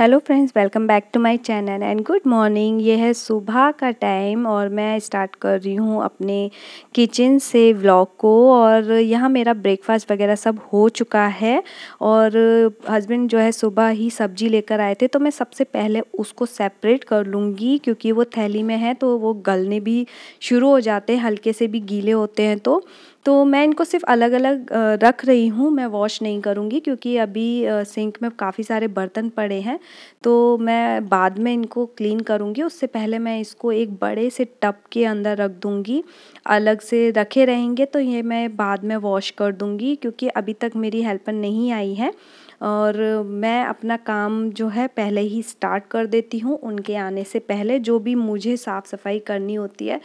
hello friends welcome back to my channel and good morning ये है सुबह का टाइम और मैं स्टार्ट कर रही हूँ अपने किचन से व्लॉग को और यहाँ मेरा ब्रेकफास्ट वगैरह सब हो चुका है और हस्बैंड जो है सुबह ही सब्जी लेकर आए थे तो मैं सबसे पहले उसको सेपरेट कर लूँगी क्योंकि वो थैली में है तो वो गलने भी शुरू हो जाते हैं हल्के से भी गीले होते हैं तो तो मैं इनको सिर्फ अलग अलग रख रही हूँ मैं वॉश नहीं करूँगी क्योंकि अभी सिंक में काफ़ी सारे बर्तन पड़े हैं तो मैं बाद में इनको क्लीन करूँगी उससे पहले मैं इसको एक बड़े से टब के अंदर रख दूँगी अलग से रखे रहेंगे तो ये मैं बाद में वॉश कर दूँगी क्योंकि अभी तक मेरी हेल्पर नहीं आई है और मैं अपना काम जो है पहले ही स्टार्ट कर देती हूँ उनके आने से पहले जो भी मुझे साफ़ सफाई करनी होती है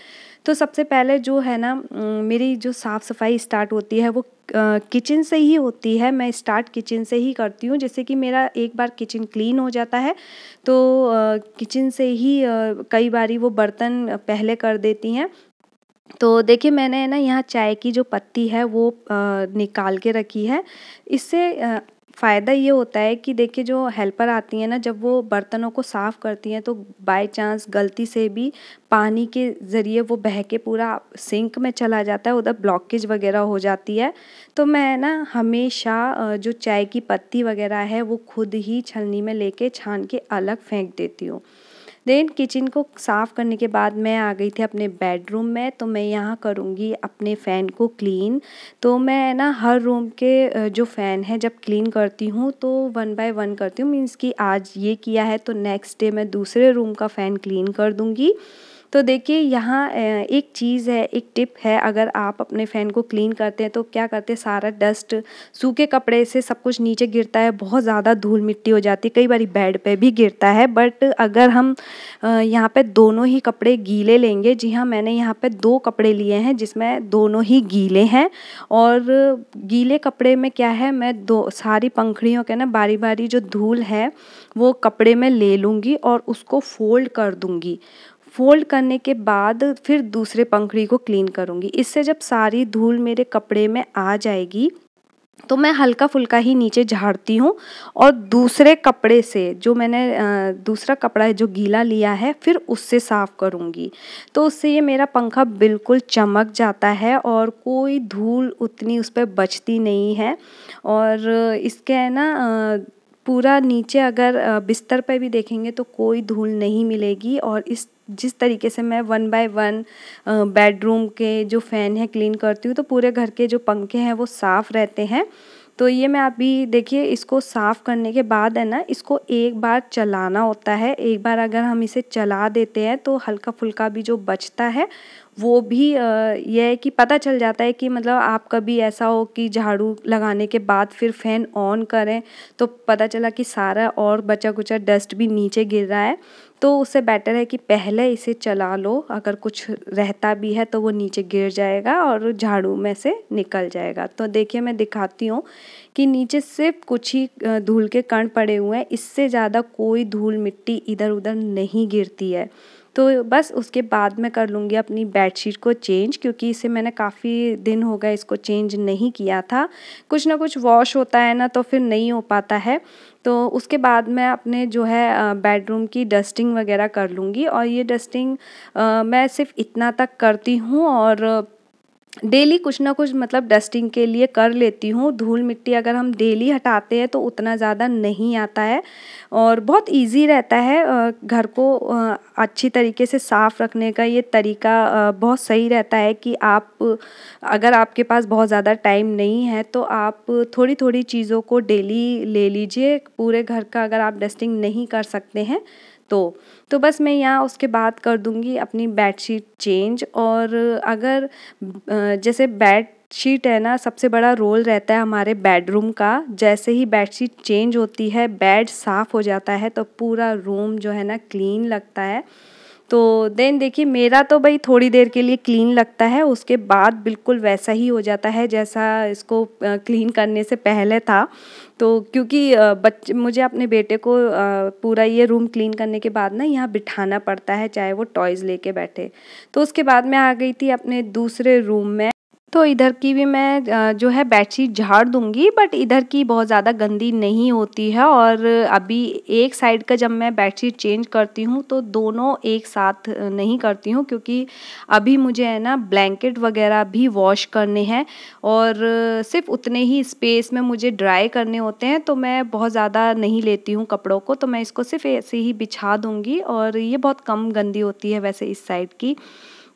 तो सबसे पहले जो है ना मेरी जो साफ़ सफाई स्टार्ट होती है वो किचन से ही होती है मैं स्टार्ट किचन से ही करती हूँ जैसे कि मेरा एक बार किचन क्लीन हो जाता है तो किचन से ही कई बारी वो बर्तन पहले कर देती हैं तो देखिए मैंने ना यहाँ चाय की जो पत्ती है वो निकाल के रखी है इससे फ़ायदा ये होता है कि देखिए जो हेल्पर आती हैं ना जब वो बर्तनों को साफ़ करती हैं तो बाय चांस गलती से भी पानी के ज़रिए वो बह के पूरा सिंक में चला जाता है उधर ब्लॉकेज वगैरह हो जाती है तो मैं ना हमेशा जो चाय की पत्ती वगैरह है वो खुद ही छलनी में लेके छान के अलग फेंक देती हूँ देन किचन को साफ़ करने के बाद मैं आ गई थी अपने बेडरूम में तो मैं यहाँ करूँगी अपने फ़ैन को क्लीन तो मैं ना हर रूम के जो फ़ैन है जब क्लीन करती हूँ तो वन बाय वन करती हूँ मीन्स कि आज ये किया है तो नेक्स्ट डे मैं दूसरे रूम का फ़ैन क्लीन कर दूँगी तो देखिए यहाँ एक चीज़ है एक टिप है अगर आप अपने फ़ैन को क्लीन करते हैं तो क्या करते हैं सारा डस्ट सूखे कपड़े से सब कुछ नीचे गिरता है बहुत ज़्यादा धूल मिट्टी हो जाती है कई बार बेड पे भी गिरता है बट अगर हम यहाँ पे दोनों ही कपड़े गीले लेंगे जी हाँ मैंने यहाँ पे दो कपड़े लिए हैं जिसमें दोनों ही गीले हैं और गीले कपड़े में क्या है मैं दो सारी पंखड़ियों के ना बारी बारी जो धूल है वो कपड़े में ले लूँगी और उसको फोल्ड कर दूँगी फोल्ड करने के बाद फिर दूसरे पंखड़ी को क्लीन करूँगी इससे जब सारी धूल मेरे कपड़े में आ जाएगी तो मैं हल्का फुल्का ही नीचे झाड़ती हूँ और दूसरे कपड़े से जो मैंने दूसरा कपड़ा है जो गीला लिया है फिर उससे साफ़ करूँगी तो उससे ये मेरा पंखा बिल्कुल चमक जाता है और कोई धूल उतनी उस पर बचती नहीं है और इसके है ना पूरा नीचे अगर बिस्तर पर भी देखेंगे तो कोई धूल नहीं मिलेगी और इस जिस तरीके से मैं वन बाय वन बेडरूम के जो फ़ैन है क्लीन करती हूँ तो पूरे घर के जो पंखे हैं वो साफ़ रहते हैं तो ये मैं अभी देखिए इसको साफ़ करने के बाद है ना इसको एक बार चलाना होता है एक बार अगर हम इसे चला देते हैं तो हल्का फुल्का भी जो बचता है वो भी यह है कि पता चल जाता है कि मतलब आप कभी ऐसा हो कि झाड़ू लगाने के बाद फिर फैन ऑन करें तो पता चला कि सारा और बचा कुचा डस्ट भी नीचे गिर रहा है तो उससे बेटर है कि पहले इसे चला लो अगर कुछ रहता भी है तो वो नीचे गिर जाएगा और झाड़ू में से निकल जाएगा तो देखिए मैं दिखाती हूँ कि नीचे सिर्फ कुछ ही धूल के कण पड़े हुए हैं इससे ज़्यादा कोई धूल मिट्टी इधर उधर नहीं गिरती है तो बस उसके बाद मैं कर लूँगी अपनी बेडशीट को चेंज क्योंकि इसे मैंने काफ़ी दिन हो गए इसको चेंज नहीं किया था कुछ ना कुछ वॉश होता है ना तो फिर नहीं हो पाता है तो उसके बाद मैं अपने जो है बेडरूम की डस्टिंग वगैरह कर लूँगी और ये डस्टिंग मैं सिर्फ इतना तक करती हूँ और डेली कुछ ना कुछ मतलब डस्टिंग के लिए कर लेती हूँ धूल मिट्टी अगर हम डेली हटाते हैं तो उतना ज़्यादा नहीं आता है और बहुत इजी रहता है घर को अच्छी तरीके से साफ़ रखने का ये तरीका बहुत सही रहता है कि आप अगर आपके पास बहुत ज़्यादा टाइम नहीं है तो आप थोड़ी थोड़ी चीज़ों को डेली ले लीजिए पूरे घर का अगर आप डस्टिंग नहीं कर सकते हैं तो तो बस मैं यहाँ उसके बाद कर दूँगी अपनी बेडशीट चेंज और अगर जैसे बेड शीट है ना सबसे बड़ा रोल रहता है हमारे बेडरूम का जैसे ही बेडशीट चेंज होती है बेड साफ़ हो जाता है तो पूरा रूम जो है ना क्लीन लगता है तो देन देखिए मेरा तो भाई थोड़ी देर के लिए क्लीन लगता है उसके बाद बिल्कुल वैसा ही हो जाता है जैसा इसको क्लीन करने से पहले था तो क्योंकि बच्चे मुझे अपने बेटे को पूरा ये रूम क्लीन करने के बाद ना यहाँ बिठाना पड़ता है चाहे वो टॉयज़ लेके बैठे तो उसके बाद मैं आ गई थी अपने दूसरे रूम में तो इधर की भी मैं जो है बेडशीट झाड़ दूंगी बट इधर की बहुत ज़्यादा गंदी नहीं होती है और अभी एक साइड का जब मैं बेडशीट चेंज करती हूँ तो दोनों एक साथ नहीं करती हूँ क्योंकि अभी मुझे है ना ब्लैंकेट वगैरह भी वॉश करने हैं और सिर्फ उतने ही स्पेस में मुझे ड्राई करने होते हैं तो मैं बहुत ज़्यादा नहीं लेती हूँ कपड़ों को तो मैं इसको सिर्फ ऐसे ही बिछा दूँगी और ये बहुत कम गंदी होती है वैसे इस साइड की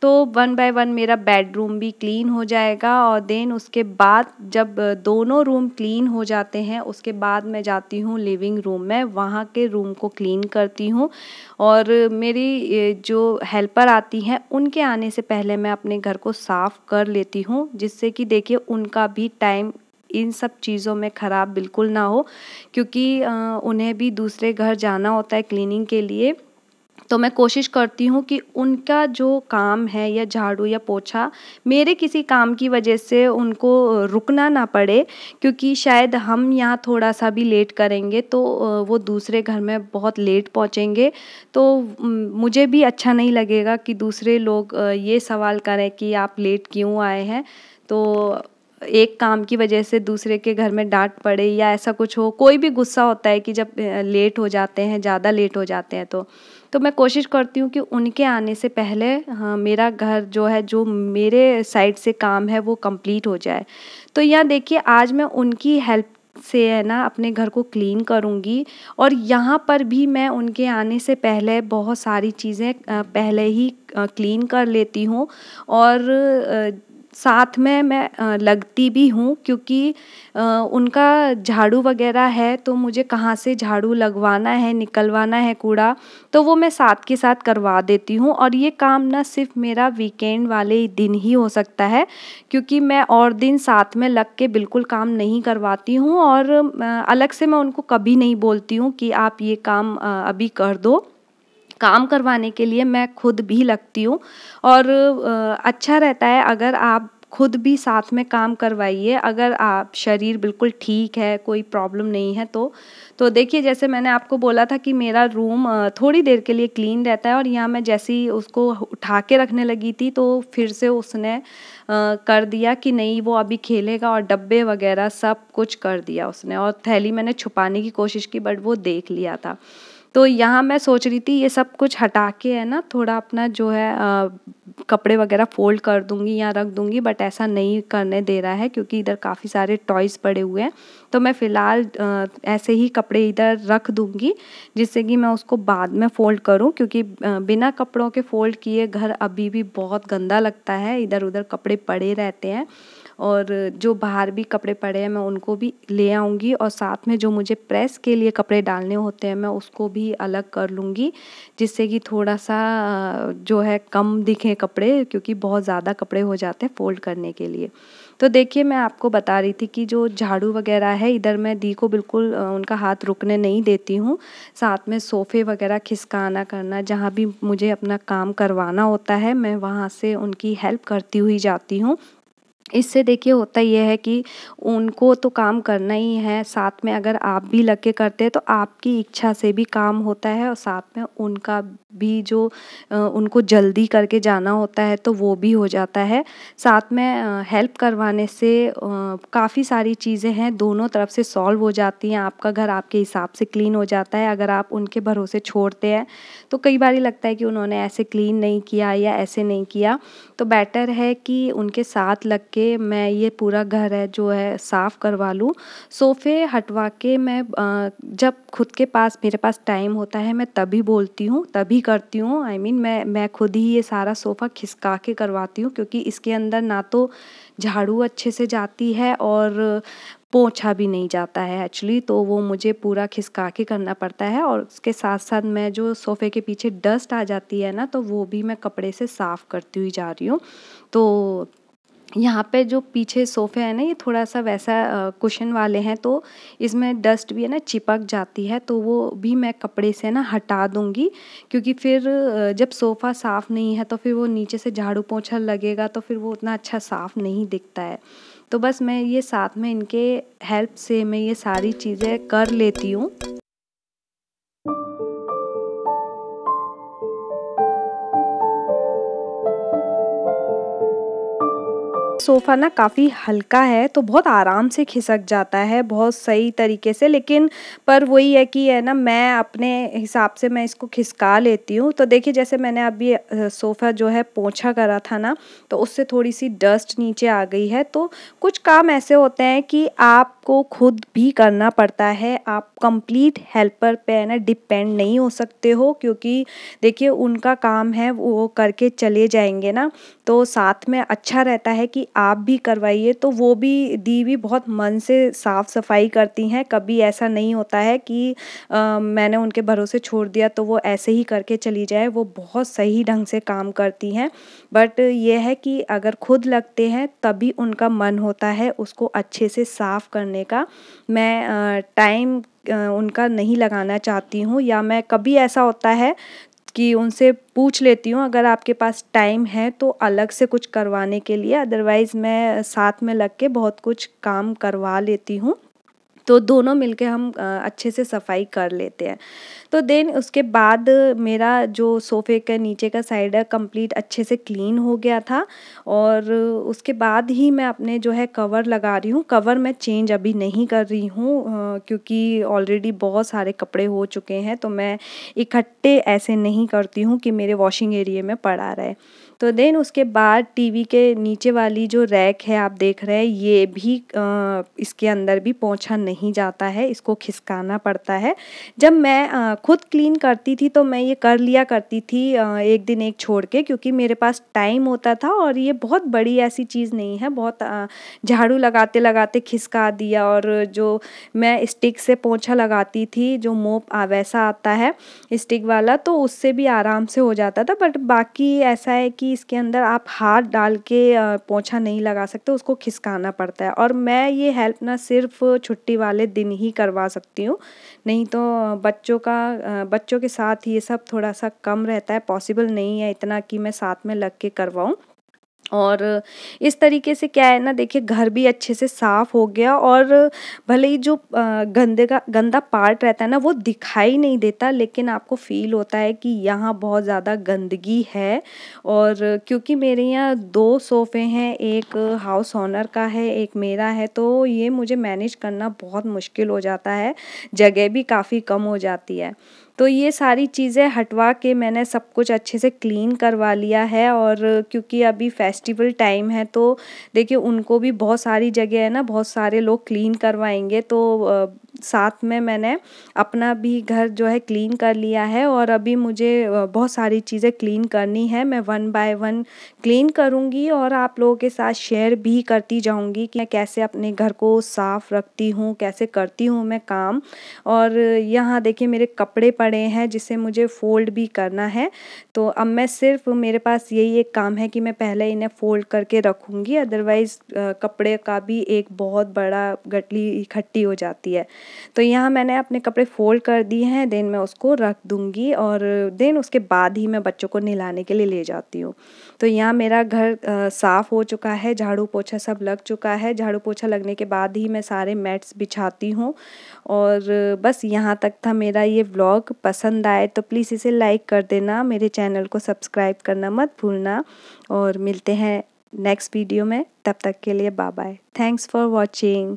तो वन बाय वन मेरा बेडरूम भी क्लीन हो जाएगा और देन उसके बाद जब दोनों रूम क्लीन हो जाते हैं उसके बाद मैं जाती हूँ लिविंग रूम में वहाँ के रूम को क्लीन करती हूँ और मेरी जो हेल्पर आती हैं उनके आने से पहले मैं अपने घर को साफ़ कर लेती हूँ जिससे कि देखिए उनका भी टाइम इन सब चीज़ों में ख़राब बिल्कुल ना हो क्योंकि उन्हें भी दूसरे घर जाना होता है क्लीनिंग के लिए तो मैं कोशिश करती हूँ कि उनका जो काम है या झाड़ू या पोछा मेरे किसी काम की वजह से उनको रुकना ना पड़े क्योंकि शायद हम यहाँ थोड़ा सा भी लेट करेंगे तो वो दूसरे घर में बहुत लेट पहुँचेंगे तो मुझे भी अच्छा नहीं लगेगा कि दूसरे लोग ये सवाल करें कि आप लेट क्यों आए हैं तो एक काम की वजह से दूसरे के घर में डांट पड़े या ऐसा कुछ हो कोई भी गुस्सा होता है कि जब लेट हो जाते हैं ज़्यादा लेट हो जाते हैं तो तो मैं कोशिश करती हूँ कि उनके आने से पहले हाँ, मेरा घर जो है जो मेरे साइड से काम है वो कंप्लीट हो जाए तो यहाँ देखिए आज मैं उनकी हेल्प से है ना अपने घर को क्लीन करूँगी और यहाँ पर भी मैं उनके आने से पहले बहुत सारी चीज़ें पहले ही क्लीन कर लेती हूँ और साथ में मैं लगती भी हूँ क्योंकि उनका झाड़ू वगैरह है तो मुझे कहाँ से झाड़ू लगवाना है निकलवाना है कूड़ा तो वो मैं साथ के साथ करवा देती हूँ और ये काम ना सिर्फ मेरा वीकेंड वाले दिन ही हो सकता है क्योंकि मैं और दिन साथ में लग के बिल्कुल काम नहीं करवाती हूँ और अलग से मैं उनको कभी नहीं बोलती हूँ कि आप ये काम अभी कर दो काम करवाने के लिए मैं खुद भी लगती हूँ और अच्छा रहता है अगर आप खुद भी साथ में काम करवाइए अगर आप शरीर बिल्कुल ठीक है कोई प्रॉब्लम नहीं है तो तो देखिए जैसे मैंने आपको बोला था कि मेरा रूम थोड़ी देर के लिए क्लीन रहता है और यहाँ मैं जैसे ही उसको उठा के रखने लगी थी तो फिर से उसने कर दिया कि नहीं वो अभी खेलेगा और डब्बे वगैरह सब कुछ कर दिया उसने और थैली मैंने छुपाने की कोशिश की बट वो देख लिया था तो यहाँ मैं सोच रही थी ये सब कुछ हटा के है ना थोड़ा अपना जो है आ, कपड़े वगैरह फोल्ड कर दूंगी या रख दूंगी बट ऐसा नहीं करने दे रहा है क्योंकि इधर काफ़ी सारे टॉयज़ पड़े हुए हैं तो मैं फ़िलहाल ऐसे ही कपड़े इधर रख दूंगी जिससे कि मैं उसको बाद में फ़ोल्ड करूं क्योंकि बिना कपड़ों के फ़ोल्ड किए घर अभी भी बहुत गंदा लगता है इधर उधर कपड़े पड़े रहते हैं और जो बाहर भी कपड़े पड़े हैं मैं उनको भी ले आऊँगी और साथ में जो मुझे प्रेस के लिए कपड़े डालने होते हैं मैं उसको भी अलग कर लूँगी जिससे कि थोड़ा सा जो है कम दिखें कपड़े क्योंकि बहुत ज़्यादा कपड़े हो जाते हैं फोल्ड करने के लिए तो देखिए मैं आपको बता रही थी कि जो झाड़ू वगैरह है इधर मैं दी को बिल्कुल उनका हाथ रुकने नहीं देती हूँ साथ में सोफ़े वगैरह खिसकाना करना जहाँ भी मुझे अपना काम करवाना होता है मैं वहाँ से उनकी हेल्प करती हुई जाती हूँ इससे देखिए होता ये है कि उनको तो काम करना ही है साथ में अगर आप भी लग के करते हैं तो आपकी इच्छा से भी काम होता है और साथ में उनका भी जो उनको जल्दी करके जाना होता है तो वो भी हो जाता है साथ में हेल्प करवाने से काफ़ी सारी चीज़ें हैं दोनों तरफ से सॉल्व हो जाती हैं आपका घर आपके हिसाब से क्लीन हो जाता है अगर आप उनके भरोसे छोड़ते हैं तो कई बार लगता है कि उन्होंने ऐसे क्लीन नहीं किया या ऐसे नहीं किया तो बेटर है कि उनके साथ लग के मैं ये पूरा घर है जो है साफ़ करवा लूँ सोफ़े हटवा के मैं जब खुद के पास मेरे पास टाइम होता है मैं तभी बोलती हूँ तभी करती हूँ आई मीन मैं मैं खुद ही ये सारा सोफ़ा खिसका के करवाती हूँ क्योंकि इसके अंदर ना तो झाड़ू अच्छे से जाती है और पोछा भी नहीं जाता है एक्चुअली तो वो मुझे पूरा खिसका के करना पड़ता है और उसके साथ साथ मैं जो सोफ़े के पीछे डस्ट आ जाती है ना तो वो भी मैं कपड़े से साफ़ करती हुई जा रही हूँ तो यहाँ पे जो पीछे सोफे हैं ना ये थोड़ा सा वैसा कुशन वाले हैं तो इसमें डस्ट भी है ना चिपक जाती है तो वो भी मैं कपड़े से ना हटा दूँगी क्योंकि फिर जब सोफ़ा साफ़ नहीं है तो फिर वो नीचे से झाड़ू पोछा लगेगा तो फिर वो उतना अच्छा साफ़ नहीं दिखता है तो बस मैं ये साथ में इनके हेल्प से मैं ये सारी चीज़ें कर लेती हूँ सोफ़ा ना काफ़ी हल्का है तो बहुत आराम से खिसक जाता है बहुत सही तरीके से लेकिन पर वही है कि है ना मैं अपने हिसाब से मैं इसको खिसका लेती हूँ तो देखिए जैसे मैंने अभी सोफ़ा जो है पोछा करा था ना तो उससे थोड़ी सी डस्ट नीचे आ गई है तो कुछ काम ऐसे होते हैं कि आपको खुद भी करना पड़ता है आप कंप्लीट हेल्पर पे है ना डिपेंड नहीं हो सकते हो क्योंकि देखिए उनका काम है वो करके चले जाएंगे ना तो साथ में अच्छा रहता है कि आप भी करवाइए तो वो भी दी भी बहुत मन से साफ़ सफाई करती हैं कभी ऐसा नहीं होता है कि मैंने उनके भरोसे छोड़ दिया तो वो ऐसे ही करके चली जाए वो बहुत सही ढंग से काम करती हैं बट ये है कि अगर खुद लगते हैं तभी उनका मन होता है उसको अच्छे से साफ़ करने का मैं टाइम उनका नहीं लगाना चाहती हूँ या मैं कभी ऐसा होता है कि उनसे पूछ लेती हूँ अगर आपके पास टाइम है तो अलग से कुछ करवाने के लिए अदरवाइज़ मैं साथ में लग के बहुत कुछ काम करवा लेती हूँ तो दोनों मिलके हम अच्छे से सफाई कर लेते हैं तो देन उसके बाद मेरा जो सोफे के नीचे का साइड है कंप्लीट अच्छे से क्लीन हो गया था और उसके बाद ही मैं अपने जो है कवर लगा रही हूँ कवर मैं चेंज अभी नहीं कर रही हूँ क्योंकि ऑलरेडी बहुत सारे कपड़े हो चुके हैं तो मैं इकट्ठे ऐसे नहीं करती हूँ कि मेरे वॉशिंग एरिए में पड़ा रहे तो देन उसके बाद टीवी के नीचे वाली जो रैक है आप देख रहे हैं ये भी आ, इसके अंदर भी पहुंचा नहीं जाता है इसको खिसकाना पड़ता है जब मैं आ, खुद क्लीन करती थी तो मैं ये कर लिया करती थी आ, एक दिन एक छोड़ के क्योंकि मेरे पास टाइम होता था और ये बहुत बड़ी ऐसी चीज़ नहीं है बहुत झाड़ू लगाते लगाते खिसका दिया और जो मैं स्टिक से पोछा लगाती थी जो मोप वैसा आता है स्टिक वाला तो उससे भी आराम से हो जाता था बट बाकी ऐसा है कि कि इसके अंदर आप हाथ डाल के पोछा नहीं लगा सकते उसको खिसकाना पड़ता है और मैं ये हेल्प ना सिर्फ छुट्टी वाले दिन ही करवा सकती हूँ नहीं तो बच्चों का बच्चों के साथ ये सब थोड़ा सा कम रहता है पॉसिबल नहीं है इतना कि मैं साथ में लग के करवाऊँ और इस तरीके से क्या है ना देखिए घर भी अच्छे से साफ हो गया और भले ही जो गंदे का गंदा पार्ट रहता है ना वो दिखाई नहीं देता लेकिन आपको फील होता है कि यहाँ बहुत ज़्यादा गंदगी है और क्योंकि मेरे यहाँ दो सोफ़े हैं एक हाउस ऑनर का है एक मेरा है तो ये मुझे मैनेज करना बहुत मुश्किल हो जाता है जगह भी काफ़ी कम हो जाती है तो ये सारी चीज़ें हटवा के मैंने सब कुछ अच्छे से क्लीन करवा लिया है और क्योंकि अभी फेस्टिवल टाइम है तो देखिए उनको भी बहुत सारी जगह है ना बहुत सारे लोग क्लीन करवाएंगे तो साथ में मैंने अपना भी घर जो है क्लीन कर लिया है और अभी मुझे बहुत सारी चीज़ें क्लीन करनी है मैं वन बाय वन क्लीन करूँगी और आप लोगों के साथ शेयर भी करती जाऊँगी कि मैं कैसे अपने घर को साफ़ रखती हूँ कैसे करती हूँ मैं काम और यहाँ देखिए मेरे कपड़े पड़े हैं जिसे मुझे फ़ोल्ड भी करना है तो अब मैं सिर्फ मेरे पास यही एक काम है कि मैं पहले इन्हें फ़ोल्ड करके रखूँगी अदरवाइज़ कपड़े का भी एक बहुत बड़ा गटली इकट्ठी हो जाती है तो यहाँ मैंने अपने कपड़े फोल्ड कर दिए हैं देन मैं उसको रख दूँगी और देन उसके बाद ही मैं बच्चों को नहलाने के लिए ले जाती हूँ तो यहाँ मेरा घर साफ़ हो चुका है झाड़ू पोछा सब लग चुका है झाड़ू पोछा लगने के बाद ही मैं सारे मैट्स बिछाती हूँ और बस यहाँ तक था मेरा ये ब्लॉग पसंद आए तो प्लीज़ इसे लाइक कर देना मेरे चैनल को सब्सक्राइब करना मत भूलना और मिलते हैं नेक्स्ट वीडियो में तब तक के लिए bye bye thanks for watching